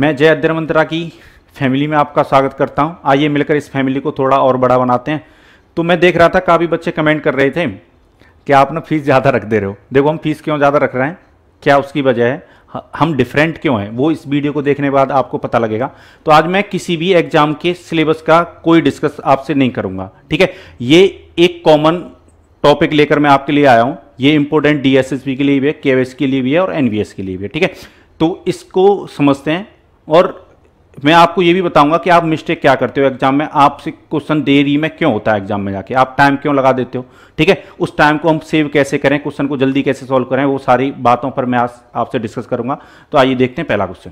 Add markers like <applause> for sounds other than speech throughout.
मैं जय अध्ययन मंत्रा की फैमिली में आपका स्वागत करता हूं आइए मिलकर इस फैमिली को थोड़ा और बड़ा बनाते हैं तो मैं देख रहा था काफ़ी बच्चे कमेंट कर रहे थे कि आप ना फीस ज़्यादा रख दे रहे हो देखो हम फीस क्यों ज़्यादा रख रहे हैं क्या उसकी वजह है हम डिफरेंट क्यों हैं वो इस वीडियो को देखने के बाद आपको पता लगेगा तो आज मैं किसी भी एग्जाम के सिलेबस का कोई डिस्कस आपसे नहीं करूँगा ठीक है ये एक कॉमन टॉपिक लेकर मैं आपके लिए आया हूँ ये इंपॉर्टेंट डी के लिए भी है के के लिए भी है और एन के लिए भी है ठीक है तो इसको समझते हैं और मैं आपको ये भी बताऊंगा कि आप मिस्टेक क्या करते हो एग्जाम में आपसे क्वेश्चन देरी में क्यों होता है एग्जाम में जाके आप टाइम क्यों लगा देते हो ठीक है उस टाइम को हम सेव कैसे करें क्वेश्चन को जल्दी कैसे सॉल्व करें वो सारी बातों पर मैं आपसे डिस्कस करूंगा तो आइए देखते हैं पहला क्वेश्चन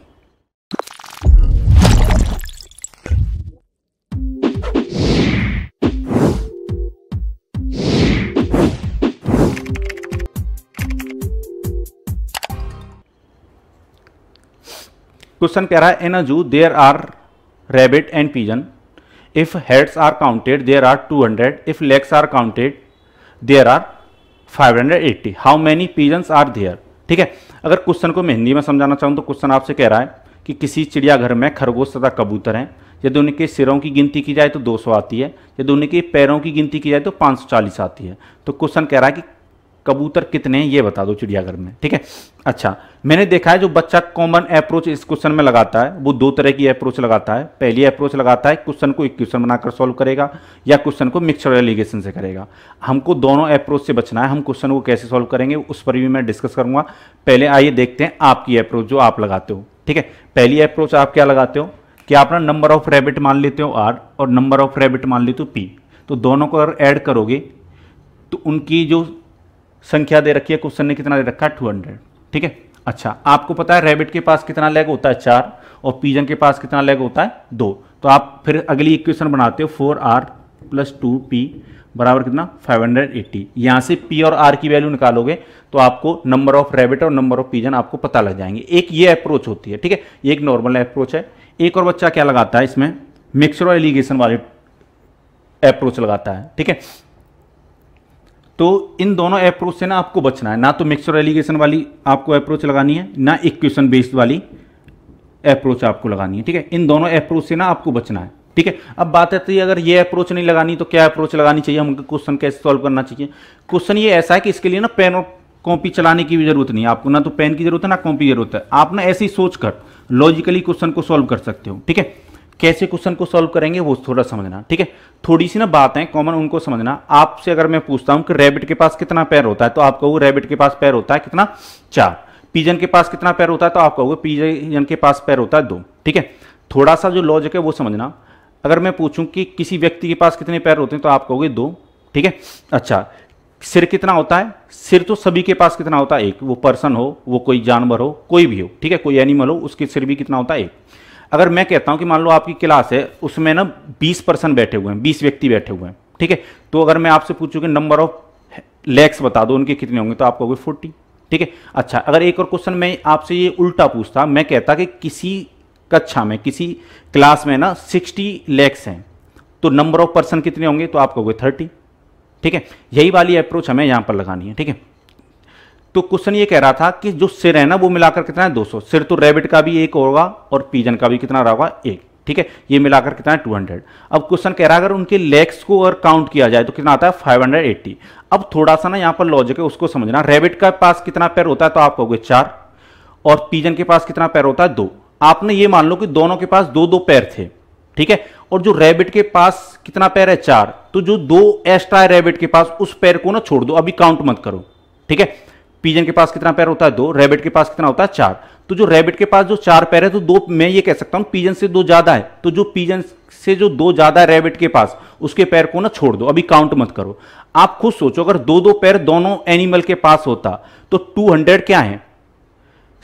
क्वेश्चन कह रहा है in a zoo there are rabbit and pigeon if heads are counted there are 200 if legs are counted there are 580 how many pigeons are there ठीक है अगर क्वेश्चन को मैं हिंदी में समझाना चाहूँ तो क्वेश्चन आपसे कह रहा है कि किसी चिड़ियाघर में खरगोश तथा कबूतर हैं यदि उनके सिरों की गिनती की जाए तो 200 आती है यदि उनके पैरों की गिनती की जाए तो 540 आती है तो क्वेश्चन कह रहा है कि कबूतर कितने हैं ये बता दो चिड़ियाघर में ठीक है अच्छा मैंने देखा है जो बच्चा कॉमन अप्रोच इस क्वेश्चन में लगाता है वो दो तरह की अप्रोच लगाता है पहली अप्रोच लगाता है क्वेश्चन को एक क्वेश्चन बनाकर सॉल्व करेगा या क्वेश्चन को मिक्सचर एलिगेशन से करेगा हमको दोनों अप्रोच से बचना है हम क्वेश्चन को कैसे सॉल्व करेंगे उस पर भी मैं डिस्कस करूंगा पहले आइए देखते हैं आपकी अप्रोच जो आप लगाते हो ठीक है पहली अप्रोच आप क्या लगाते हो कि आप ना नंबर ऑफ रेबिट मान लेते हो आर और नंबर ऑफ रेबिट मान लेते हो पी तो दोनों को अगर ऐड करोगे तो उनकी जो संख्या दे रखी है क्वेश्चन ने कितना दे रखा है टू ठीक है अच्छा आपको पता है रैबिट के पास कितना लेग होता है चार और पीजन के पास कितना लेग होता है दो तो आप फिर अगली इक्वेशन बनाते हो four R plus two P बराबर कितना 580 हंड्रेड यहाँ से पी और आर की वैल्यू निकालोगे तो आपको नंबर ऑफ रेबिट और नंबर ऑफ पीजन आपको पता लग जाएंगे एक ये अप्रोच होती है ठीक है एक नॉर्मल अप्रोच है एक और बच्चा क्या लगाता है इसमें मिक्सर और एलिगेशन वाले अप्रोच लगाता है ठीक है तो इन दोनों अप्रोच से ना आपको बचना है ना तो मिक्सचर एलिगेशन वाली आपको अप्रोच लगानी है ना इक्वेशन बेस्ड वाली अप्रोच आपको लगानी है ठीक है इन दोनों अप्रोच से ना आपको बचना है ठीक है अब बात आती है अगर ये अप्रोच नहीं लगानी तो क्या अप्रोच लगानी चाहिए हमको क्वेश्चन कैसे सॉल्व करना चाहिए क्वेश्चन ये ऐसा है कि इसके लिए ना पेन और कॉपी चलाने की भी जरूरत नहीं है आपको ना तो पेन की जरूरत है ना कॉपी की जरूरत है आप ना ऐसी ही सोचकर लॉजिकली क्वेश्चन को सॉल्व कर सकते हो ठीक है कैसे क्वेश्चन को सॉल्व करेंगे वो थोड़ा समझना ठीक है थोड़ी सी ना बातें कॉमन उनको समझना आपसे अगर मैं पूछता हूं कि रैबिट के पास कितना पैर होता है तो आप कहोगे रैबिट के पास पैर होता है कितना चार पीजन के पास कितना पैर होता है तो आप कहोगे पीजन के पास पैर होता है दो ठीक है थोड़ा सा जो लॉजिक है वो समझना अगर मैं पूछूं कि किसी व्यक्ति के पास कितने पैर होते हैं तो आप कहोगे दो ठीक है अच्छा सिर कितना होता है सिर तो सभी के पास कितना होता है एक वो पर्सन हो वो कोई जानवर हो कोई भी हो ठीक है कोई एनिमल हो उसके सिर भी कितना होता है एक अगर मैं कहता हूँ कि मान लो आपकी क्लास है उसमें ना बीस पर्सन बैठे हुए हैं बीस व्यक्ति बैठे हुए हैं ठीक है तो अगर मैं आपसे पूछूं कि नंबर ऑफ लेग्स बता दो उनके कितने होंगे तो आपको होगी फोर्टी ठीक है अच्छा अगर एक और क्वेश्चन मैं आपसे ये उल्टा पूछता मैं कहता कि किसी कक्षा में किसी क्लास में ना सिक्सटी लैक्स हैं तो नंबर ऑफ पर्सन कितने होंगे तो आपको होगी थर्टी ठीक है यही वाली अप्रोच हमें यहाँ पर लगानी है ठीक है तो क्वेश्चन ये कह रहा था कि जो सिर है ना वो मिलाकर कितना है 200 सिर तो रेबिट का भी एक होगा और पीजन का भी कितना रहा एक ठीक है ये मिलाकर कितना है 200 अब क्वेश्चन कह रहा है अगर उनके लेग्स को अगर काउंट किया जाए तो कितना आता है 580 अब थोड़ा सा ना यहां पर लॉजिक है उसको समझना रेबिट का पास कितना पैर होता है तो आप कहोगे चार और पीजन के पास कितना पैर होता है दो आपने ये मान लो कि दोनों के पास दो दो पैर थे ठीक है और जो रेबिट के पास कितना पैर है चार तो जो दो एक्स्ट्रा है रेबिट के पास उस पैर को ना छोड़ दो अभी काउंट मत करो ठीक है पीजन के पास कितना पैर होता है दो रेबिट के पास कितना होता है चार तो जो रेबिट के पास जो चार पैर है तो दो मैं ये कह सकता हूं पीजन से दो ज्यादा है तो जो पीजन से जो दो ज्यादा है रेबिट के पास उसके पैर को ना छोड़ दो अभी काउंट मत करो आप खुद सोचो अगर दो दो पैर दोनों एनिमल के पास होता तो 200 क्या है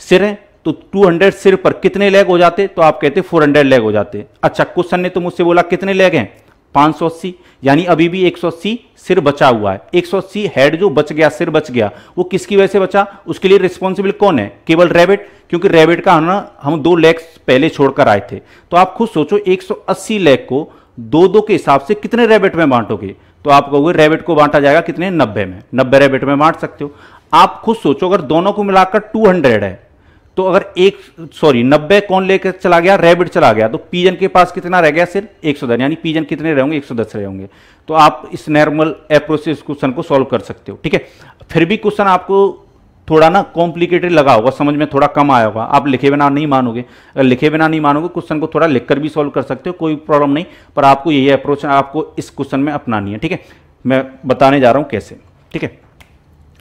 सिर है तो 200 सिर पर कितने लेग हो जाते तो आप कहते 400 लेग हो जाते अच्छा क्वेश्चन ने तो मुझसे बोला कितने लेग हैं 580 सौ अस्सी यानी अभी भी एक सौ अस्सी सिर बचा हुआ है एक सौ अस्सी हेड जो बच गया सिर बच गया वो किसकी वजह से बचा उसके लिए रिस्पॉन्सिबल कौन है केवल रेबिट क्योंकि रेबिट का ना हम दो लेग पहले छोड़कर आए थे तो आप खुद सोचो 180 लेग को दो दो के हिसाब से कितने रेबिट में बांटोगे तो आप कहोगे रेबिट को बांटा जाएगा कितने नब्बे में नब्बे रेबिट में बांट सकते हो आप खुद सोचो अगर दोनों को मिलाकर टू है तो अगर एक सॉरी नब्बे कौन लेकर चला गया रेबिट चला गया तो पीजन के पास कितना रह गया सिर्फ एक सौ दस यानी पीजन कितने रहेंगे एक सौ दस रहेंगे तो आप इस नॉर्मल अप्रोच से इस क्वेश्चन को सॉल्व कर सकते हो ठीक है फिर भी क्वेश्चन आपको थोड़ा ना कॉम्प्लिकेटेड लगा होगा समझ में थोड़ा कम आया होगा आप लिखे बिना नहीं मानोगे अगर लिखे बिना नहीं मानोगे क्वेश्चन को थोड़ा लिखकर भी सॉल्व कर सकते हो कोई प्रॉब्लम नहीं पर आपको यही अप्रोच आपको इस क्वेश्चन में अपनानी है ठीक है मैं बताने जा रहा हूँ कैसे ठीक है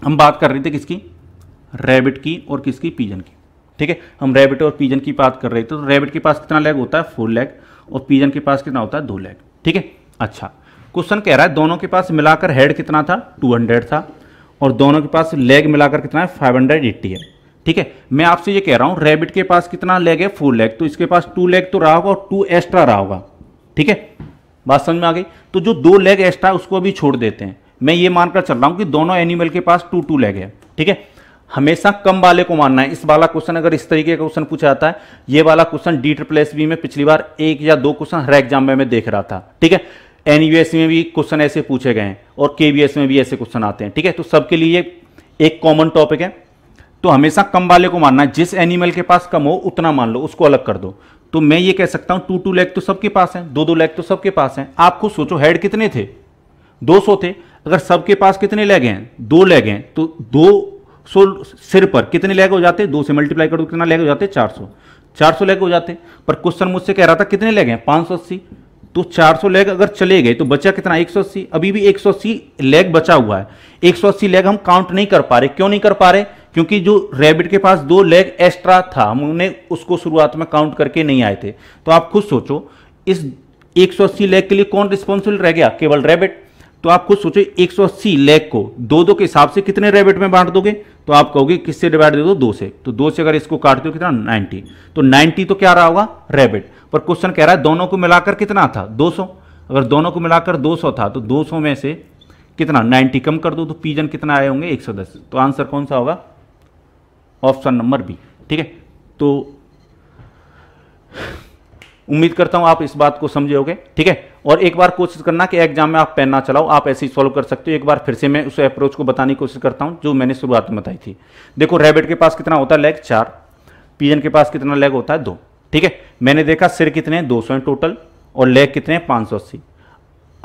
हम बात कर रहे थे किसकी रैबिट की और किसकी पीजन की ठीक है हम रेबिट और पीजन की बात कर रहे थे तो रेबिट के पास कितना लेग होता है फोर लेग और पीजन के पास कितना होता है दो लेग ठीक है अच्छा क्वेश्चन कह रहा है दोनों के पास मिलाकर हेड कितना था 200 था और दोनों के पास लेग मिलाकर कितना है 580 है ठीक है मैं आपसे ये कह रहा हूँ रेबिट के पास कितना लेग है फोर लेग तो इसके पास टू लेग तो रहा होगा और टू एक्स्ट्रा रहा होगा ठीक है बात समझ में आ गई तो जो दो लेग एक्स्ट्रा उसको अभी छोड़ देते हैं मैं ये मानकर चल रहा हूँ कि दोनों एनिमल के पास टू टू लेग है ठीक है हमेशा कम वाले को मानना है इस वाला क्वेश्चन अगर इस तरीके का क्वेश्चन पूछा जाता है ये वाला question D triple S B में पिछली बार एक या दो क्वेश्चन हर एग्जाम में मैं देख रहा था ठीक है एनयूएस में भी क्वेश्चन ऐसे पूछे गए हैं और केवीएस में भी ऐसे क्वेश्चन आते हैं ठीक है तो सबके लिए एक कॉमन टॉपिक है तो हमेशा कम वाले को मानना है जिस एनिमल के पास कम हो उतना मान लो उसको अलग कर दो तो मैं ये कह सकता हूं टू टू लेग तो सबके पास है दो दो लेग तो सबके पास है आपको सोचो हेड कितने थे 200 थे अगर सबके पास कितने लेग हैं दो लेग हैं तो दो सो सिर पर कितने लैग हो जाते दो से मल्टीप्लाई कर दो कितना लैग हो जाते चार सौ चार सौ लैग हो जाते पर क्वेश्चन मुझसे कह रहा था कितने लैग हैं पाँच सौ अस्सी तो चार सौ लेग अगर चले गए तो बचा कितना एक सौ अस्सी अभी भी एक सौ अस्सी लेग बचा हुआ है एक सौ अस्सी लेग हम काउंट नहीं कर पा रहे क्यों नहीं कर पा रहे क्योंकि जो रैबिट के पास दो लेग एक्स्ट्रा था हमने उसको शुरुआत में काउंट करके नहीं आए थे तो आप खुद सोचो इस एक सौ अस्सी लेग के लिए कौन रिस्पॉन्सिबल रह गया केवल रैबिट तो आप खुद सोचो 180 लैख को दो दो के हिसाब से कितने रेबिट में बांट दोगे तो आप कहोगे किससे डिवाइड दे दो दो से तो दो से अगर इसको काट दो कितना 90 तो 90 तो क्या रहा होगा रेबिट पर क्वेश्चन कह रहा है दोनों को मिलाकर कितना था 200 अगर दोनों को मिलाकर 200 था तो 200 में से कितना 90 कम कर दो तो पीजन कितना आए होंगे दस तो आंसर कौन सा होगा ऑप्शन नंबर बी ठीक है तो उम्मीद करता हूं आप इस बात को समझोगे ठीक है और एक बार कोशिश करना कि एग्जाम में आप पेन ना चलाओ आप ऐसे ही सॉल्व कर सकते हो एक बार फिर से मैं उस अप्रोच को बताने की कोशिश करता हूं जो मैंने शुरुआत में बताई थी देखो रेबिट के पास कितना होता है लेग चार पीजन के पास कितना लेग होता है दो ठीक है मैंने देखा सिर कितने दो सौ टोटल और लेग कितने हैं पाँच सौ अस्सी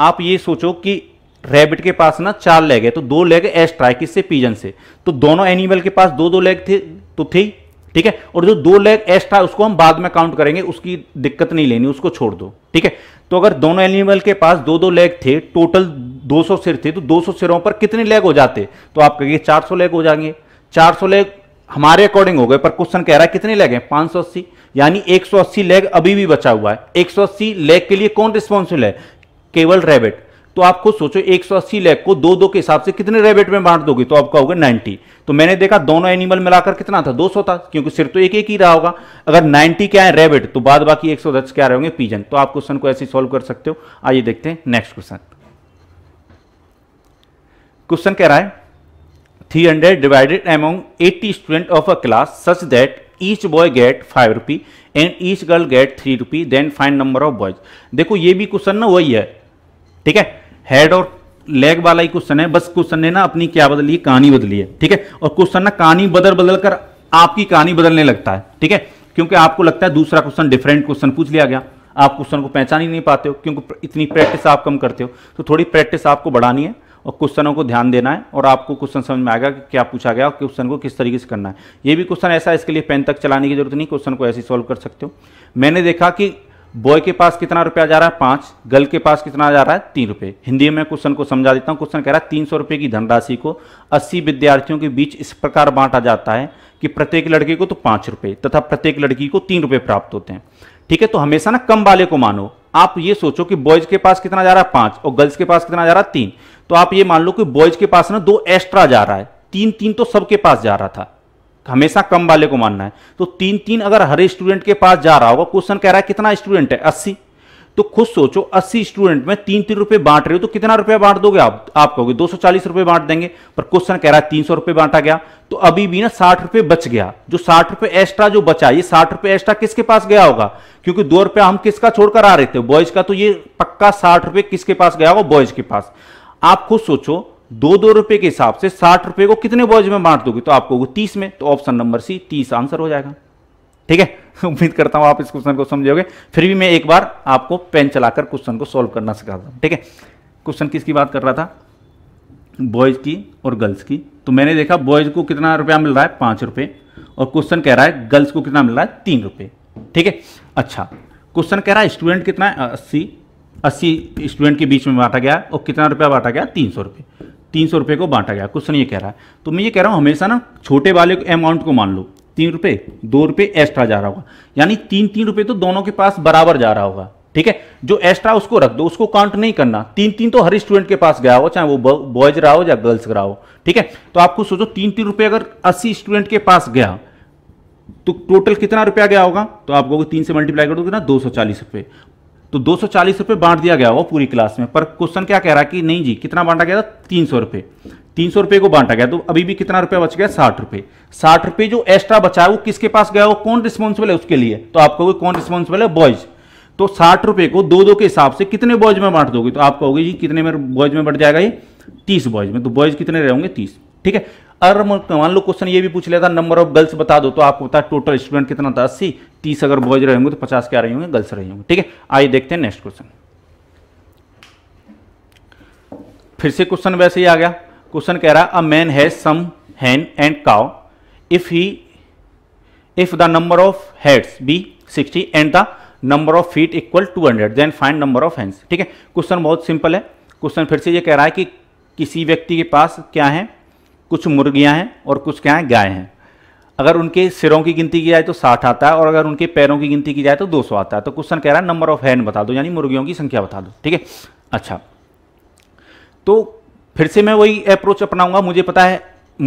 आप ये सोचो कि रैबिट के पास ना चार लेग है तो दो लेग एस्ट्राइक से पीजन से तो दोनों एनिमल के पास दो दो लेग थे तो थी ठीक है और जो दो लेग एस था उसको हम बाद में काउंट करेंगे उसकी दिक्कत नहीं लेनी उसको छोड़ दो ठीक है तो अगर दोनों एनिमल के पास दो दो लेग थे टोटल 200 सिर थे तो 200 सिरों पर कितने लेग हो जाते तो आप कहिए 400 लेग हो जाएंगे 400 लेग हमारे अकॉर्डिंग हो गए पर क्वेश्चन कह रहा है कितने लेग हैं पांच यानी एक लेग अभी भी बचा हुआ है एक लेग के लिए कौन रिस्पॉन्सिबल है केवल रेबिट तो आप खुद सोचो 180 लाख को दो दो के हिसाब से कितने रेबेट में बांट दोगे तो आपका होगा 90 तो मैंने देखा दोनों एनिमल मिलाकर कितना था 200 था क्योंकि सिर्फ तो एक एक ही रहा होगा अगर 90 क्या है रेबेट तो बाद बाकी 110 क्या रहेंगे पीजन तो आप क्वेश्चन को ऐसे सॉल्व कर सकते हो आइए देखते हैं नेक्स्ट क्वेश्चन क्वेश्चन कह रहा है three hundred divided among eighty student of a class such that each boy get five rupee and each girl get three rupee then find number of boys देखो ये भी क्वेश्चन ना वही है ठीक है हेड और लेग वाला ही क्वेश्चन है बस क्वेश्चन ने ना अपनी क्या बदली है कहानी बदली है ठीक है और क्वेश्चन ना कहानी बदल बदल कर आपकी कहानी बदलने लगता है ठीक है क्योंकि आपको लगता है दूसरा क्वेश्चन डिफरेंट क्वेश्चन पूछ लिया गया आप क्वेश्चन को पहचान ही नहीं पाते हो क्योंकि इतनी प्रैक्टिस आप कम करते हो तो थोड़ी प्रैक्टिस आपको बढ़ानी है और क्वेश्चनों को ध्यान देना है और आपको क्वेश्चन समझ में आएगा कि क्या पूछा गया और क्वेश्चन को किस तरीके से करना है ये भी क्वेश्चन ऐसा है इसके लिए पेन तक चलाने की जरूरत नहीं क्वेश्चन को ऐसे सॉल्व कर सकते हो मैंने देखा कि बॉय के पास कितना रुपया जा रहा है पाँच गर्ल के पास कितना जा रहा है तीन रुपये हिंदी में क्वेश्चन को समझा देता हूँ क्वेश्चन कह रहा है तीन सौ रुपये की धनराशि को अस्सी विद्यार्थियों के बीच इस प्रकार बांटा जाता है कि प्रत्येक लड़के को तो पाँच रुपये तथा प्रत्येक लड़की को तीन रुपये प्राप्त होते हैं ठीक है तो हमेशा ना कम वाले को मानो आप ये सोचो कि बॉयज के पास कितना जा रहा है पाँच और गर्ल्स के पास कितना जा रहा है तीन तो आप ये मान लो कि बॉयज के पास ना दो एक्स्ट्रा जा रहा है तीन तीन तो सबके पास जा रहा था हमेशा कम वाले को मानना है तो तीन तीन अगर हर स्टूडेंट के पास जा रहा होगा क्वेश्चन कह रहा है कितना स्टूडेंट है अस्सी तो खुद सोचो अस्सी स्टूडेंट में तीन तीन रुपए बांट रहे हो तो कितना रुपया बांट दोगे आप आप कहोगे दो रुपए बांट देंगे पर क्वेश्चन कह रहा है तीन सौ रुपए बांटा गया तो अभी भी ना साठ रुपए बच गया जो साठ रुपए एक्स्ट्रा जो बचा ये साठ रुपए एक्स्ट्रा किसके पास गया होगा क्योंकि दो रुपया हम किसका छोड़कर आ रहे थे बॉयज का तो ये पक्का साठ रुपए किसके पास गया होगा बॉयज के पास आप खुद सोचो दो दो रुपए के हिसाब से साठ रुपए को कितने बोझ में बांट दोगे तो आपको तीस में तो ऑप्शन नंबर सी तीस आंसर हो जाएगा ठीक है <laughs> उम्मीद करता हूं आप इस क्वेश्चन को समझोगे फिर भी मैं एक बार आपको पेन चलाकर क्वेश्चन को सॉल्व करना सिखाता हूं ठीक है क्वेश्चन किसकी बात कर रहा था बॉयज की और गर्ल्स की तो मैंने देखा बॉयज को कितना रुपया मिल रहा है पांच रुपए और क्वेश्चन कह रहा है गर्ल्स को कितना मिल रहा है तीन रुपए ठीक है अच्छा क्वेश्चन कह रहा है स्टूडेंट कितना है अस्सी अस्सी स्टूडेंट के बीच में बांटा गया और कितना रुपया बांटा गया तीन सौ रुपये तीन सौ रुपये को बांटा गया क्वेश्चन ये कह रहा है तो मैं ये कह रहा हूँ हमेशा ना छोटे वाले अमाउंट को मान लो तीन रुपये दो रुपये एक्स्ट्रा जा रहा होगा यानी तीन तीन रुपये तो दोनों के पास बराबर जा रहा होगा ठीक है जो एक्स्ट्रा उसको रख दो उसको काउंट नहीं करना तीन तीन तो हर स्टूडेंट के पास गया हो चाहे वो बॉयज रहा हो या गर्ल्स रहा हो ठीक है तो आपको सोचो तीन तीन रुपये अगर अस्सी स्टूडेंट के पास गया तो टोटल कितना रुपया गया होगा तो आप तीन से मल्टीप्लाई कर दो कितना दो सौ चालीस रुपये तो दो सौ बांट दिया गया वो पूरी क्लास में पर क्वेश्चन क्या कह रहा है कि नहीं जी कितना बांटा गया था तीन सौ रुपये तीन सौ रुपये को बांटा गया तो अभी भी कितना रुपया बच गया साठ रुपये साठ रुपये जो एक्स्ट्रा बचा है वो किसके पास गया वो कौन रिस्पॉन्सिबल है उसके लिए तो आप कहोगे कौन रिस्पॉन्सिबल है बॉयज तो साठ रुपये को दो दो के हिसाब से कितने बॉयज में बांट दोगे तो आप कहोगे जी कितने में बॉयज में बढ़ जाएगा ये तीस बॉयज में तो बॉयज कितने रहेंगे तीस ठीक है अगर मान लो क्वेश्चन ये भी पूछ लेता नंबर ऑफ गर्ल्स बता दो तो आपको बता टोटल स्टूडेंट कितना था अस्सी तीस अगर बॉयज रहेंगे तो पचास क्या रहेंगे गर्ल्स रहे होंगे ठीक है आइए देखते हैं नेक्स्ट क्वेश्चन फिर से क्वेश्चन वैसे ही आ गया क्वेश्चन कह रहा है a man has some hen and cow if he if the number of heads be sixty and the number of feet equal to hundred then find number of hands ठीक है question बहुत simple है question फिर से ये कह रहा है कि किसी व्यक्ति के पास क्या है कुछ मुर्गियां हैं और कुछ क्या हैं गाय हैं अगर उनके सिरों की गिनती की जाए तो साठ आता है और अगर उनके पैरों की गिनती की जाए तो दो सौ आता है तो क्वेश्चन कह रहा है नंबर ऑफ हैंड बता दो यानी मुर्गियों की संख्या बता दो ठीक है अच्छा तो फिर से मैं वही अप्रोच अपनाऊंगा मुझे पता है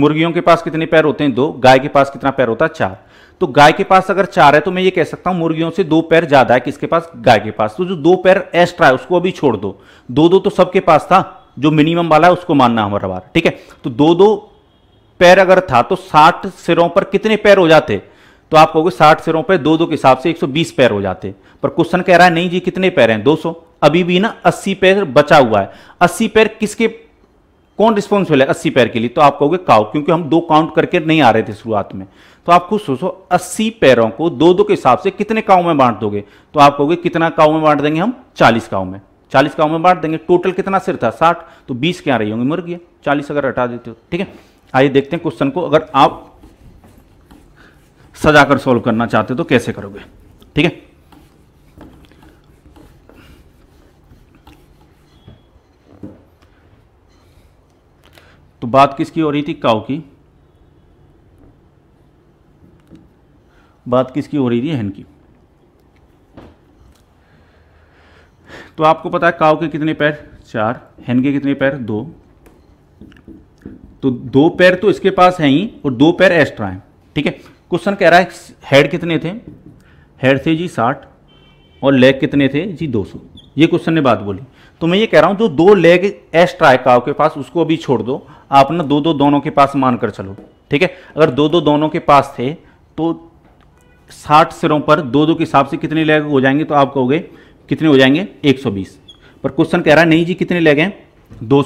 मुर्गियों के पास कितने पैर होते हैं दो गाय के पास कितना पैर होता है चार तो गाय के पास अगर चार है तो मैं ये कह सकता हूं मुर्गियों से दो पैर ज्यादा है किसके पास गाय के पास तो जो दो पैर एक्स्ट्रा है उसको अभी छोड़ दो दो दो तो सबके पास था जो मिनिमम वाला है उसको मानना हमारा बार ठीक है तो दो दो पैर अगर था तो साठ सिरों पर कितने पैर हो जाते तो आप कहोगे साठ सिरों पर दो दो के हिसाब से 120 पैर हो जाते पर क्वेश्चन कह रहा है नहीं जी कितने पैर हैं 200 अभी भी ना 80 पैर बचा हुआ है 80 पैर किसके कौन रिस्पॉन्सिबल है अस्सी पैर के लिए तो आप कहोगे काउ क्योंकि हम दो काउंट करके नहीं आ रहे थे शुरुआत में तो आप खुद सोचो अस्सी पैरों को दो दो के हिसाब से कितने काउ में बांट दोगे तो आप कहोगे कितना काउ में बांट देंगे हम चालीस काउ में चालीस काउ में बांट देंगे टोटल कितना सिर था साठ तो बीस क्या रही होंगी मुर्गी चालीस अगर हटा देते हो ठीक है आइए देखते हैं क्वेश्चन को अगर आप सजा कर सॉल्व करना चाहते हो तो कैसे करोगे ठीक है तो बात किसकी हो रही थी काउ की बात किसकी हो रही थी हेन की तो आपको पता है काउ के कितने पैर चार हेन के कितने पैर दो तो दो पैर तो इसके पास हैं ही और दो पैर एक्स्ट्रा हैं ठीक है क्वेश्चन कह रहा है हेड कितने थे हेड थे जी साठ और लेग कितने थे जी दो सौ ये क्वेश्चन ने बात बोली तो मैं ये कह रहा हूँ जो दो लेग एक्स्ट्रा है काव के पास उसको अभी छोड़ दो आप ना दो दो दोनों के पास मान कर चलो ठीक है अगर दो दो दोनों के पास थे तो साठ सिरों पर दो दो के हिसाब से कितने लेग हो जाएंगे तो आप कहोगे कितने हो जाएंगे एक पर क्वेश्चन कह रहा है नहीं जी कितने लेग हैं दो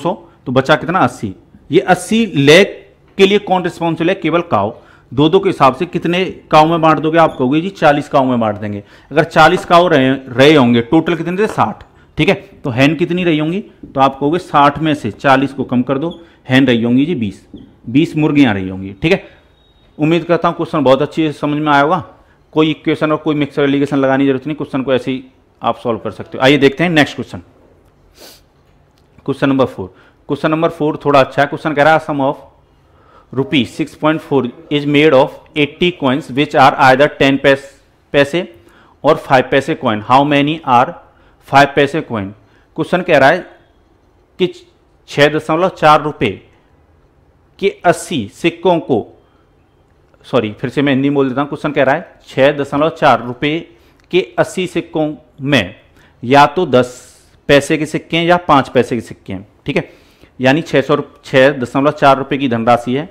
तो बचा कितना अस्सी ये 80 लेख के लिए कौन रिस्पॉन्सिबल है केवल काव दो दो के हिसाब से कितने काव में बांट दोगे आप कहोगे जी 40 काव में बांट देंगे अगर 40 काव रहे रहे होंगे टोटल कितने थे 60 ठीक है तो हैन कितनी रही होंगी तो आप कहोगे 60 में से 40 को कम कर दो हैन रही होंगी जी 20 20 मुर्गियां रही होंगी ठीक है उम्मीद करता हूँ क्वेश्चन बहुत अच्छी समझ में आएगा होगा कोई इक्वेशन और कोई मिक्सर एलिगेशन लगाने की जरूरत नहीं क्वेश्चन को ऐसे ही आप सॉल्व कर सकते हो आइए देखते हैं next question question number four question number four थोड़ा अच्छा है क्वेश्चन कह रहा है sum of rupee six point four is made of eighty coins which are either ten paise और five paise coin how many are five paise coin question कह रहा है कि छः दशमलव चार रुपये के अस्सी सिक्कों को सॉरी फिर से मैं हिंदी बोल देता हूँ क्वेश्चन कह रहा है छः दशमलव चार रुपये के अस्सी सिक्कों में या तो दस पैसे के सिक्के हैं या पाँच पैसे के सिक्के हैं ठीक है यानी छः सौ छः दशमलव चार रुपये की धनराशि है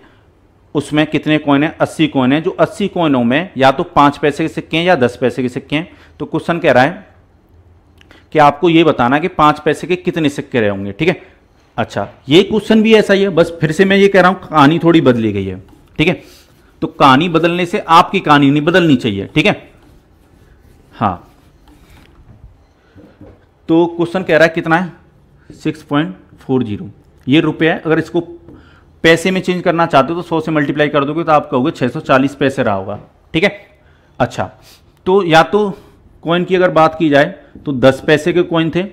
उसमें कितने कोइन हैं अस्सी कोइन हैं जो अस्सी कोइनों में या तो पाँच पैसे के सिक्के हैं या दस पैसे के सिक्के हैं तो क्वेश्चन कह रहा है कि आपको ये बताना कि पाँच पैसे के कितने सिक्के रहे होंगे ठीक है अच्छा ये क्वेश्चन भी ऐसा ही है बस फिर से मैं ये कह रहा हूँ कहानी थोड़ी बदली गई है ठीक है तो कहानी बदलने से आपकी कहानी नहीं बदलनी चाहिए ठीक है हाँ तो क्वेश्चन कह रहा है कितना है सिक्स पॉइंट फोर जीरो ये रुपये है अगर इसको पैसे में चेंज करना चाहते हो तो सौ से मल्टीप्लाई कर दोगे तो आप कहोगे 640 पैसे रहा होगा ठीक है अच्छा तो या तो कॉइन की अगर बात की जाए तो दस पैसे के कॉइन थे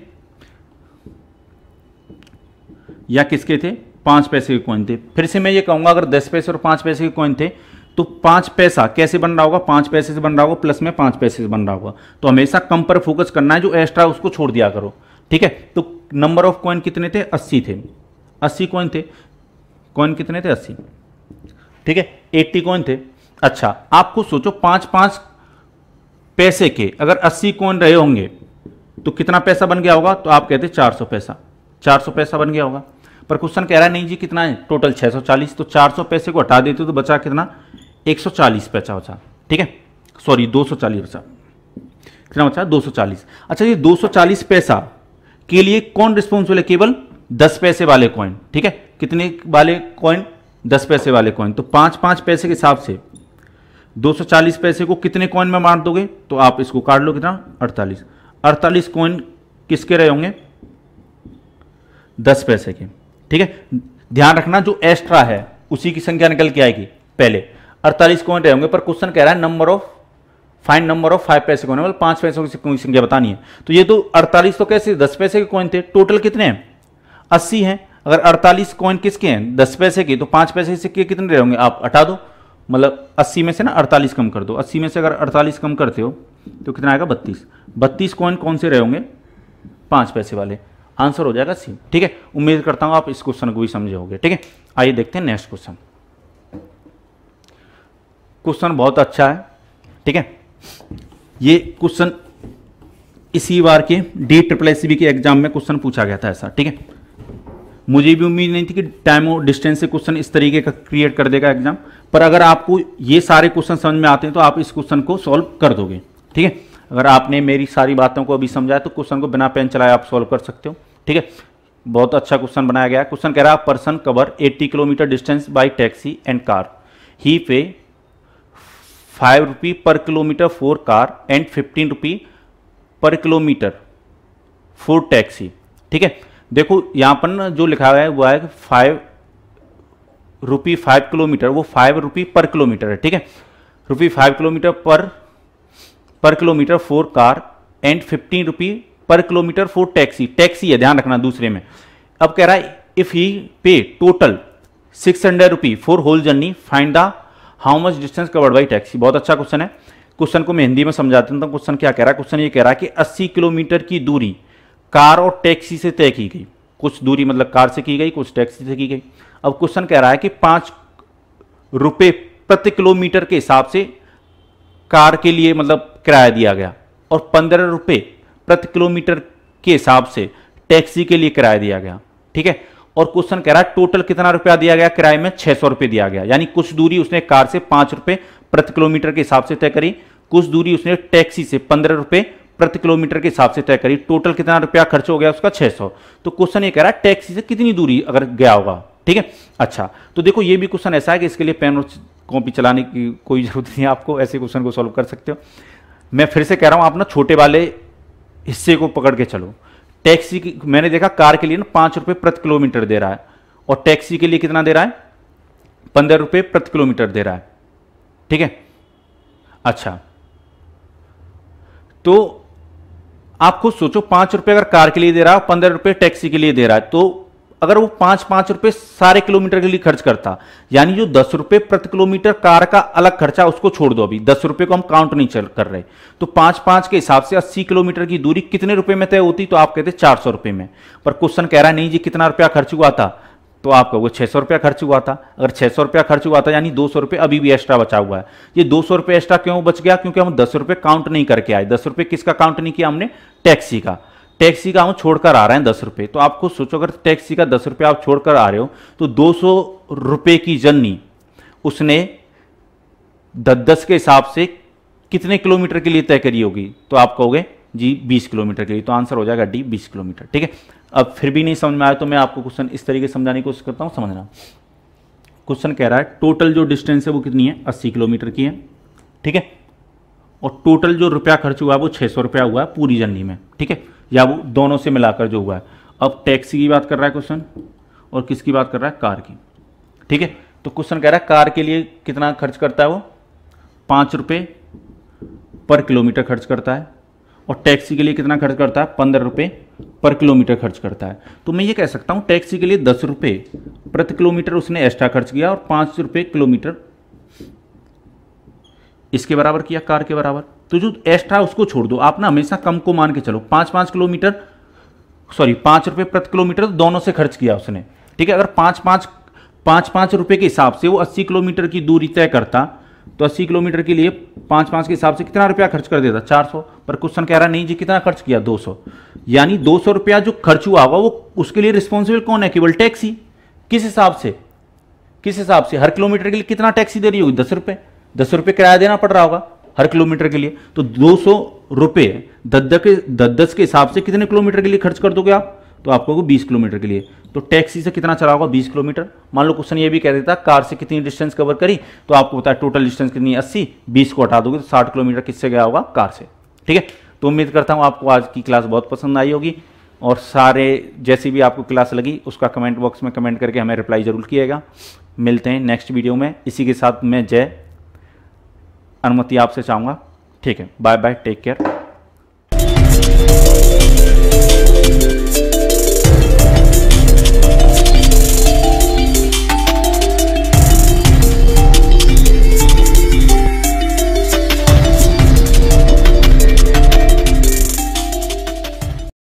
या किसके थे पाँच पैसे के कॉइन थे फिर से मैं ये कहूँगा अगर दस पैसे और पाँच पैसे के कॉइन थे तो पाँच पैसा कैसे बन रहा होगा पाँच पैसे से बन रहा होगा प्लस में पाँच पैसे से बन रहा होगा तो हमेशा कम पर फोकस करना है जो एक्स्ट्रा उसको छोड़ दिया करो ठीक है तो नंबर ऑफ कॉइन कितने थे अस्सी थे अस्सी कॉइन थे कॉइन कितने थे अस्सी ठीक है एट्टी कॉइन थे अच्छा खुद सोचो पांच पांच पैसे के अगर अस्सी कॉइन रहे होंगे तो कितना पैसा बन गया होगा तो आप कहते चार सौ पैसा चार सौ पैसा बन गया होगा पर क्वेश्चन कह रहा है नहीं जी कितना है टोटल छह सौ चालीस तो चार सौ पैसे को हटा देते तो बचा कितना एक सौ चालीस पैसा बचा ठीक है सॉरी दो चालीस बचा कितना बचा दो सौ चालीस अच्छा ये दो सौ चालीस पैसा के लिए कौन रिस्पॉन्सिबल है केवल दस पैसे वाले कॉइन ठीक है कितने वाले कॉइन दस पैसे वाले कॉइन तो पांच पांच पैसे के हिसाब से 240 पैसे को कितने कॉइन में बांट दोगे तो आप इसको काट लो कितना 48 48 कॉइन किसके रहे होंगे दस पैसे के ठीक है ध्यान रखना जो एक्स्ट्रा है उसी की संख्या निकल के आएगी पहले 48 कॉइन रहे होंगे पर क्वेश्चन कह रहा है number of find number of five paise coin मतलब पांच पैसों की संख्या बतानी है तो ये तो अड़तालीस तो कैसे दस पैसे के कॉइन थे टोटल कितने हैं अस्सी हैं अगर अड़तालीस कॉइन किसके हैं दस पैसे के तो पाँच पैसे सिक्के कितने रहे होंगे आप हटा दो मतलब अस्सी में से ना अड़तालीस कम कर दो अस्सी में से अगर अड़तालीस कम करते हो तो कितना आएगा बत्तीस बत्तीस कॉइन कौन से रहे होंगे पाँच पैसे वाले आंसर हो जाएगा सी ठीक है उम्मीद करता हूँ आप इस क्वेश्चन को भी समझे होंगे ठीक है आइए देखते हैं नेक्स्ट क्वेश्चन क्वेश्चन बहुत अच्छा है ठीक है ये क्वेश्चन इसी बार के डी ट्रिपल एस के एग्जाम में क्वेश्चन पूछा गया था ऐसा ठीक है मुझे भी उम्मीद नहीं थी कि टाइम और डिस्टेंस से क्वेश्चन इस तरीके का क्रिएट कर देगा एग्जाम पर अगर आपको ये सारे क्वेश्चन समझ में आते हैं तो आप इस क्वेश्चन को सॉल्व कर दोगे ठीक है अगर आपने मेरी सारी बातों को अभी समझाया तो क्वेश्चन को बिना पेन चलाए आप सॉल्व कर सकते हो ठीक है बहुत अच्छा क्वेश्चन बनाया गया क्वेश्चन कह रहा है person cover 80 kilometre distance by taxi and car he pay five rupee per kilometre for car and fifteen rupee per kilometre four taxi ठीक है देखो यहाँ पर ना जो लिखा हुआ है वो है फाइव रुपी फाइव किलोमीटर वो फाइव रुपी पर किलोमीटर है ठीक है रुपी five kilometre per per kilometre for car and fifteen rupee per kilometre four taxi taxi है ध्यान रखना दूसरे में अब कह रहा है if he pay total six hundred rupee for whole journey find the how much distance covered by taxi बहुत अच्छा क्वेश्चन है क्वेश्चन को मैं हिंदी में समझाता हूँ क्वेश्चन तो क्या कह रहा है क्वेश्चन ये कह रहा है कि अस्सी किलोमीटर की दूरी कार और टैक्सी से तय की गई कुछ दूरी मतलब कार से की गई कुछ टैक्सी से की गई अब क्वेश्चन कह रहा है कि पांच रुपए प्रति किलोमीटर के हिसाब से कार के लिए मतलब किराया दिया गया और पंद्रह रुपए प्रति किलोमीटर के हिसाब से टैक्सी के लिए किराया दिया गया ठीक है और क्वेश्चन कह रहा है टोटल कितना रुपया दिया गया किराए में छह सौ रुपये दिया गया यानी कुछ दूरी उसने कार से पांच रुपए प्रति किलोमीटर के हिसाब से तय करी कुछ दूरी उसने टैक्सी से पंद्रह रुपए प्रति किलोमीटर के हिसाब से तय करी टोटल कितना रुपया खर्च हो गया उसका 600 तो क्वेश्चन ये कह रहा है टैक्सी से कितनी दूरी अगर गया होगा ठीक है अच्छा तो देखो ये भी क्वेश्चन ऐसा है कि इसके लिए पेन और कॉपी चलाने की कोई जरूरत नहीं है आपको ऐसे क्वेश्चन को सॉल्व कर सकते हो मैं फिर से कह रहा हूँ आप ना छोटे वाले हिस्से को पकड़ के चलो टैक्सी की मैंने देखा कार के लिए ना पाँच रुपये प्रति किलोमीटर दे रहा है और टैक्सी के लिए कितना दे रहा है पंद्रह रुपये प्रति किलोमीटर दे रहा है ठीक है अच्छा तो आप खुद सोचो पांच रुपए अगर कार के लिए दे रहा है पंद्रह रुपए टैक्सी के लिए दे रहा है तो अगर वो पांच पांच रुपए सारे किलोमीटर के लिए खर्च करता यानी जो दस रुपए प्रति किलोमीटर कार का अलग खर्चा उसको छोड़ दो अभी दस रुपए को हम काउंट नहीं चल कर रहे तो पांच पांच के हिसाब से अस्सी किलोमीटर की दूरी कितने रुपए में तय होती तो आप कहते चार सौ रुपए में पर क्वेश्चन कह रहा है नहीं जी कितना रुपया खर्च हुआ था तो आपका वो छः सौ रुपया खर्च हुआ था अगर छः सौ रुपया खर्च हुआ था यानी दो सौ रुपये अभी भी एक्स्ट्रा बचा हुआ है ये दो सौ रुपये एक्स्ट्रा क्यों बच गया क्योंकि हम दस रुपये काउंट नहीं करके आए दस रुपये किसका काउंट नहीं किया हमने टैक्सी का टैक्सी का हम छोड़कर आ रहे हैं दस रुपये तो आपको सोचो अगर टैक्सी का दस रुपये आप छोड़कर आ रहे हो तो दो सौ की जर्नी उसने दस दस के हिसाब से कितने किलोमीटर के लिए तय करी होगी तो आप कहोगे जी बीस किलोमीटर के लिए तो आंसर हो जाएगा डी बीस किलोमीटर ठीक है अब फिर भी नहीं समझ में आया तो मैं आपको क्वेश्चन इस तरीके से समझाने की कोशिश करता हूँ समझना क्वेश्चन कह रहा है टोटल जो डिस्टेंस है वो कितनी है अस्सी किलोमीटर की है ठीक है और टोटल जो रुपया खर्च हुआ है वो छः सौ रुपया हुआ है पूरी जर्नी में ठीक है या वो दोनों से मिलाकर जो हुआ है अब टैक्सी की बात कर रहा है क्वेश्चन और किसकी बात कर रहा है कार की ठीक है तो क्वेश्चन कह रहा है कार के लिए कितना खर्च करता है वो पाँच रुपये पर किलोमीटर खर्च करता है और टैक्सी के लिए कितना खर्च करता है पंद्रह रुपये पर किलोमीटर खर्च करता है तो मैं ये कह सकता हूँ टैक्सी के लिए दस रुपये प्रति किलोमीटर उसने एक्स्ट्रा खर्च किया और पाँच रुपये किलोमीटर इसके बराबर किया कार के बराबर तो जो एक्स्ट्रा उसको छोड़ दो आप ना हमेशा कम को मान के चलो पाँच पाँच किलोमीटर सॉरी पाँच रुपये प्रति किलोमीटर दोनों से खर्च किया उसने ठीक है अगर पाँच पाँच पाँच पाँच रुपये के हिसाब से वो अस्सी किलोमीटर की दूरी तय करता तो अस्सी किलोमीटर के लिए पाँच पाँच के हिसाब से कितना रुपया खर्च कर देता चार सौ पर क्वेश्चन कह रहा नहीं जी कितना खर्च किया दो सौ यानी दो सौ रुपया जो खर्च हुआ होगा वो उसके लिए रिस्पॉन्सिबल कौन है केवल टैक्सी किस हिसाब से किस हिसाब से हर किलोमीटर के लिए कितना टैक्सी दे रही होगी दस रुपये दस रुपये किराया देना पड़ रहा होगा हर किलोमीटर के लिए तो दो सौ रुपये दस के दस के हिसाब से कितने किलोमीटर के लिए खर्च कर दोगे आप तो आपको बीस किलोमीटर के लिए तो टैक्सी से कितना चला होगा बीस किलोमीटर मान लो क्वेश्चन ये भी कह देता कार से कितनी डिस्टेंस कवर करी तो आपको बताया टोटल डिस्टेंस कितनी है अस्सी बीस को हटा दोगे तो साठ किलोमीटर किससे गया होगा कार से ठीक है तो उम्मीद करता हूँ आपको आज की क्लास बहुत पसंद आई होगी और सारे जैसी भी आपको क्लास लगी उसका कमेंट बॉक्स में कमेंट करके हमें रिप्लाई ज़रूर किएगा मिलते हैं नेक्स्ट वीडियो में इसी के साथ मैं जय अनुमति आपसे चाहूँगा ठीक है बाय बाय टेक केयर